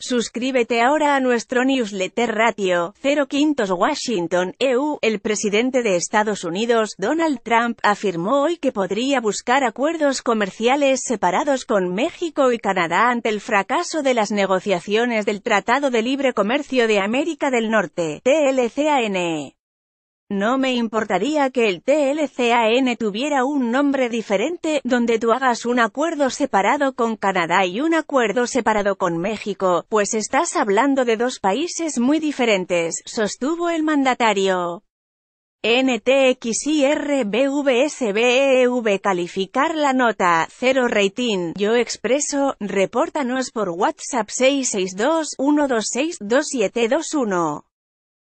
Suscríbete ahora a nuestro newsletter Ratio 05 Washington, EU. El presidente de Estados Unidos, Donald Trump, afirmó hoy que podría buscar acuerdos comerciales separados con México y Canadá ante el fracaso de las negociaciones del Tratado de Libre Comercio de América del Norte, TLCAN. E. No me importaría que el TLCAN tuviera un nombre diferente, donde tú hagas un acuerdo separado con Canadá y un acuerdo separado con México, pues estás hablando de dos países muy diferentes, sostuvo el mandatario. NTXIRBVSBEV e calificar la nota, cero rating, yo expreso, repórtanos por WhatsApp 662 126 2721.